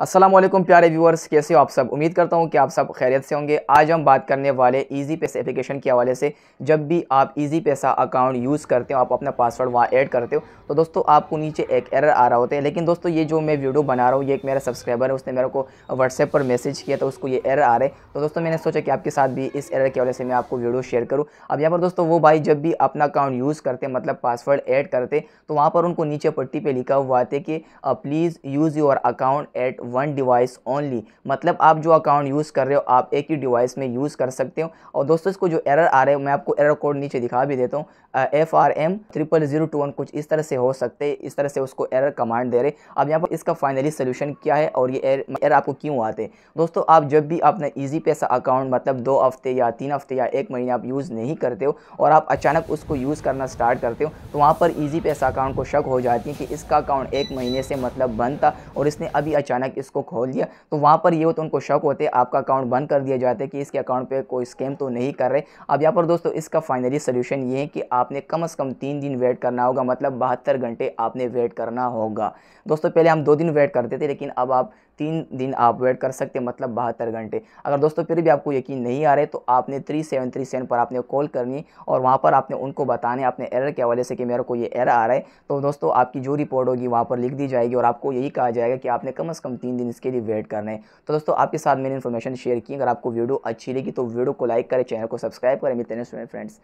असलम प्यारे व्यूअर्स कैसे हो आप सब उम्मीद करता हूँ कि आप सब खैरियत से होंगे आज हम बात करने वाले ईजी पैसा एप्लीकेशन के हवाले से जब भी आप ईजी पैसा अकाउंट यूज़ करते हो आप अपना पासवर्ड वहाँ ऐड करते हो तो दोस्तों आपको नीचे एक एरर आ रहा होता है लेकिन दोस्तों ये जो मैं वीडियो बना रहा हूँ ये एक मेरा सब्सक्राइबर है उसने मेरे को व्हाट्सएप पर मैसेज किया तो उसको ये एरर आ रहे तो दोस्तों मैंने सोचा कि आपके साथ भी इस एरर के हवाले से मैं आपको वीडियो शेयर करूँ अब यहाँ पर दोस्तों वो भाई जब भी अपना अकाउंट यूज़ करते मतलब पासवर्ड ऐड करते तो वहाँ पर उनको नीचे पट्टी पर लिखा हुआ आते कि please use your account at one device only मतलब आप जो अकाउंट यूज़ कर रहे हो आप एक ही डिवाइस में यूज़ कर सकते हो और दोस्तों इसको जो एरर आ रहे हो मैं आपको एरर कोड नीचे दिखा भी देता हूँ F R M triple zero two one कुछ इस तरह से हो सकते हैं इस तरह से उसको एरर कमांड दे रहे अब यहाँ पर इसका फाइनली सोल्यूशन क्या है और ये एर, आपको क्यों आते हैं दोस्तों आप जब भी अपना ईजी पैसा अकाउंट मतलब दो हफ्ते या तीन हफ्ते या एक महीने आप यूज़ नहीं करते हो और आप अचानक उसको यूज़ करना स्टार्ट करते हो तो वहाँ पर ईजी पैसा अकाउंट को शक हो जाती है कि इसका अकाउंट एक महीने से मतलब बंद था और इसने अभी अचानक इसको खोल दिया तो वहाँ पर ये हो तो उनको शक होते आपका अकाउंट बंद कर दिया जाता है कि इसके अकाउंट पर कोई स्कैम तो नहीं कर रहे अब यहाँ पर दोस्तों इसका फाइनली सोल्यूशन ये है कि आपने कम अज़ कम तीन दिन वेट करना होगा मतलब बहत्तर घंटे आपने वेट करना होगा दोस्तों पहले हम दो दिन वेट करते थे लेकिन अब आप तीन दिन आप वेट कर सकते मतलब बहत्तर घंटे अगर दोस्तों फिर भी आपको यकीन नहीं आ रहे तो आपने थ्री सेवन थ्री सेवन पर आपने कॉल करनी और वहाँ पर आपने उनको बताने अपने एरर के हवाले से कि मेरे को ये एरर आ रहा है तो दोस्तों आपकी जो रिपोर्ट होगी वहाँ पर लिख दी जाएगी और आपको यही कहा जाएगा कि आपने कम अज़ कम तीन तीन दिन इसके लिए वेट करना है तो दोस्तों आपके साथ मैंने इन्फॉर्मेशन शेयर की अगर आपको वीडियो अच्छी लगी तो वीडियो को लाइक करें चैनल को सब्सक्राइब करें मिलते हैं फ्रेंड्स